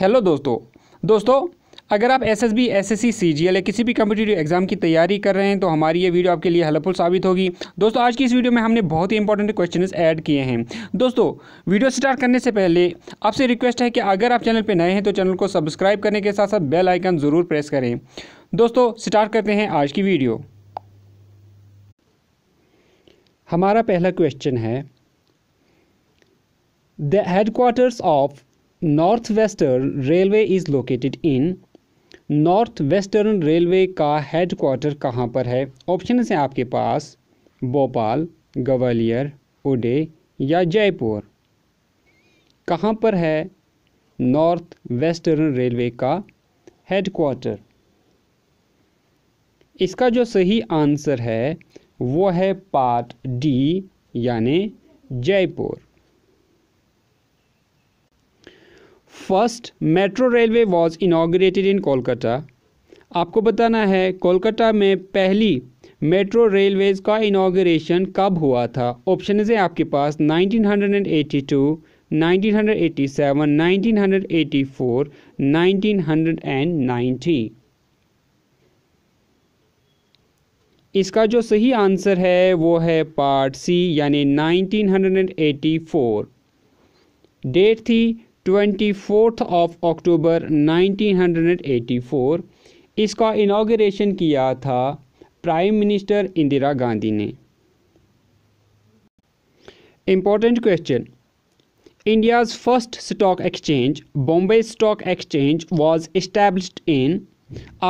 hello दोस्तों दोस्तों अगर आप S S B S S C C G L या किसी भी कम्पिटेटिव एग्जाम की तैयारी कर रहे हैं तो हमारी ये वीडियो आपके लिए हेल्पफुल साबित होगी दोस्तों आज की इस वीडियो में हमने बहुत ही इंपॉर्टेंट क्वेश्चन ऐड किए हैं दोस्तों वीडियो स्टार्ट करने से पहले आपसे रिक्वेस्ट है कि अगर आप चैनल पर नए हैं तो चैनल को सब्सक्राइब करने के साथ साथ बेल आइकन ज़रूर प्रेस करें दोस्तों स्टार्ट करते हैं आज की वीडियो हमारा पहला क्वेश्चन है the headquarters of north western railway is located in north western railway का हेड क्वार्टर कहाँ पर है ऑप्शन हैं आपके पास भोपाल ग्वालियर उडे या जयपुर कहाँ पर है नॉर्थ वेस्टर्न रेलवे का हेड क्वार्टर इसका जो सही आंसर है वो है पार्ट डी यानी Jaipur first metro railway was inaugurated in Kolkata आपको बताना है कोलकाता में पहली मेट्रो रेलवेज़ का इनाग्रेशन कब हुआ था ऑप्शन है आपके पास 1982, 1987, 1984, 1990 इसका जो सही आंसर है वो है पार्ट सी यानी 1984 डेट थी ट्वेंटी फोर्थ ऑफ अक्टूबर 1984 इसका इनाग्रेशन किया था प्राइम मिनिस्टर इंदिरा गांधी ने important question India's first stock exchange Bombay stock exchange was establish in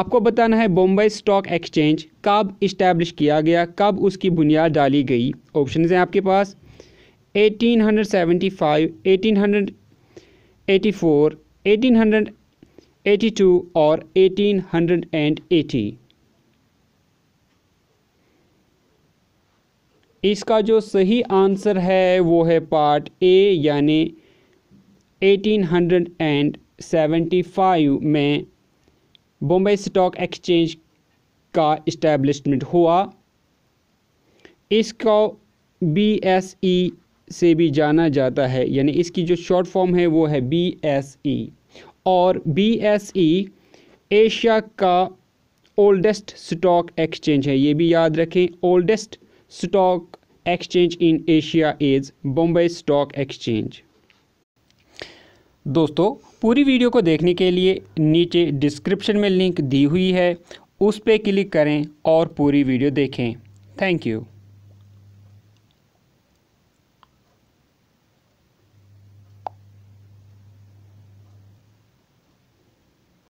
आपको बताना है बॉम्बे स्टॉक एक्सचेंज कब इस्टेब्लिश किया गया कब उसकी बुनियाद डाली गई ऑप्शन हैं आपके पास 1875, 1800 1882 और 1880 इसका जो सही आंसर है वो है पार्ट ए यानी 1875 में बॉम्बे स्टॉक एक्सचेंज का इस्टेब्लिशमेंट हुआ इसको बी एस ई से भी जाना जाता है यानी इसकी जो शॉर्ट फॉर्म है वो है बी एस ई और बी एस ई एशिया का ओल्डेस्ट स्टॉक एक्सचेंज है ये भी याद रखें oldest stock exchange in Asia is Bombay stock exchange दोस्तों पूरी वीडियो को देखने के लिए नीचे डिस्क्रिप्शन में लिंक दी हुई है उस पर क्लिक करें और पूरी वीडियो देखें थैंक यू